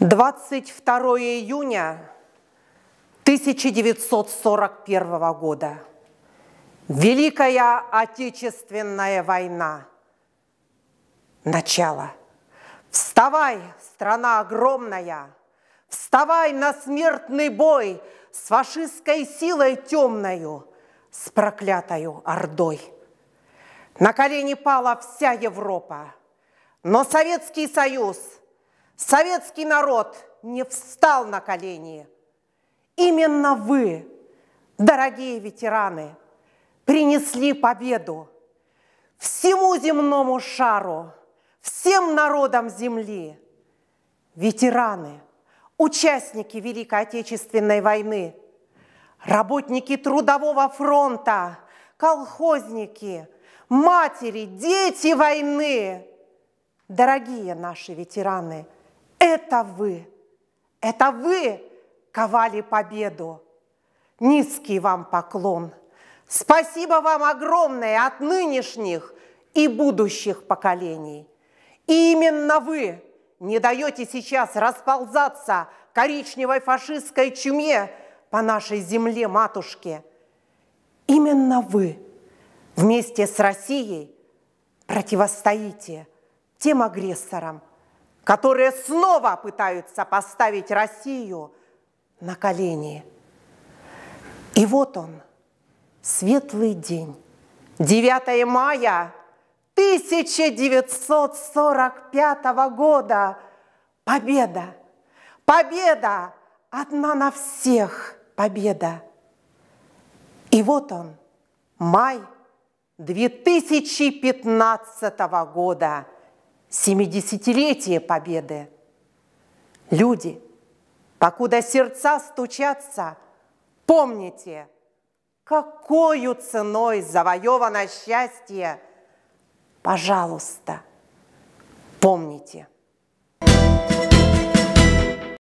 22 июня 1941 года. Великая Отечественная война. Начало. Вставай, страна огромная! Вставай на смертный бой С фашистской силой темною, С проклятою ордой. На колени пала вся Европа, Но Советский Союз – Советский народ не встал на колени. Именно вы, дорогие ветераны, принесли победу всему земному шару, всем народам земли. Ветераны, участники Великой Отечественной войны, работники Трудового фронта, колхозники, матери, дети войны. Дорогие наши ветераны – это вы, это вы ковали победу. Низкий вам поклон. Спасибо вам огромное от нынешних и будущих поколений. И именно вы не даете сейчас расползаться коричневой фашистской чуме по нашей земле матушке. Именно вы вместе с Россией противостоите тем агрессорам, которые снова пытаются поставить Россию на колени. И вот он, светлый день, 9 мая 1945 года. Победа! Победа! Одна на всех победа! И вот он, май 2015 года. Семидесятилетие победы. Люди, покуда сердца стучатся, помните, какую ценой завоевано счастье. Пожалуйста,